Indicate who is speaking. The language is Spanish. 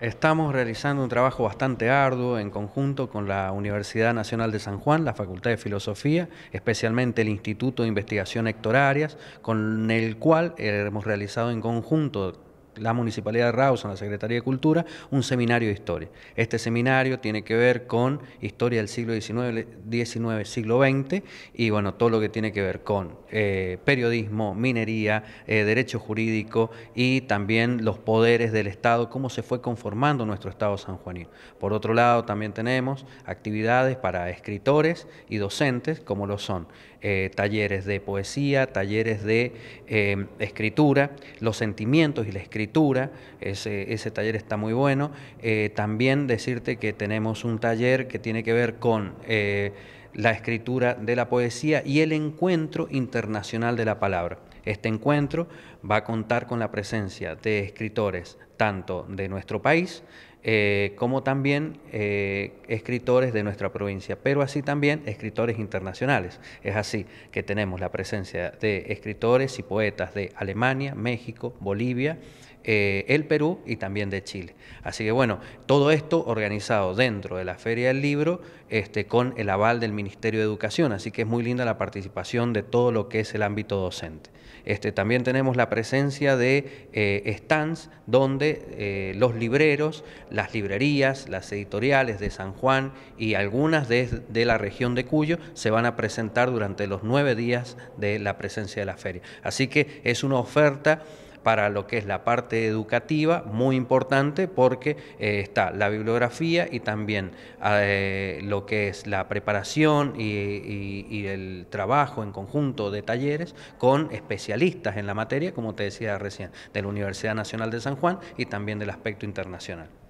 Speaker 1: Estamos realizando un trabajo bastante arduo en conjunto con la Universidad Nacional de San Juan, la Facultad de Filosofía, especialmente el Instituto de Investigación Hectorarias, con el cual hemos realizado en conjunto la Municipalidad de Rawson, la Secretaría de Cultura, un seminario de historia. Este seminario tiene que ver con historia del siglo XIX, siglo XX y bueno, todo lo que tiene que ver con eh, periodismo, minería, eh, derecho jurídico y también los poderes del Estado, cómo se fue conformando nuestro Estado sanjuanino. Por otro lado, también tenemos actividades para escritores y docentes, como lo son eh, talleres de poesía, talleres de escritura, los sentimientos y la escritura escritura, ese, taller está muy bueno. Eh, también decirte que tenemos un taller que tiene que ver con eh, la escritura de la poesía y el encuentro internacional de la palabra. Este encuentro va a contar con la presencia de escritores tanto de nuestro país eh, como también eh, escritores de nuestra provincia, pero así también escritores internacionales. Es así que tenemos la presencia de escritores y poetas de Alemania, México, Bolivia, eh, el Perú y también de Chile. Así que bueno, todo esto organizado dentro de la Feria del Libro este, con el aval del Ministerio de Educación, así que es muy linda la participación de todo lo que es el ámbito docente. Este, también tenemos la presencia de stands donde eh, los libreros, las librerías, las editoriales de San Juan y algunas de, de, la región de Cuyo se van a presentar durante los nueve días de la presencia de la feria. Así que es una oferta para lo que es la parte educativa, muy importante porque eh, está la bibliografía y también ah, eh, lo que es la preparación y, el trabajo en conjunto de talleres con especialistas en la materia, como te decía recién, de la Universidad Nacional de San Juan y también del aspecto internacional.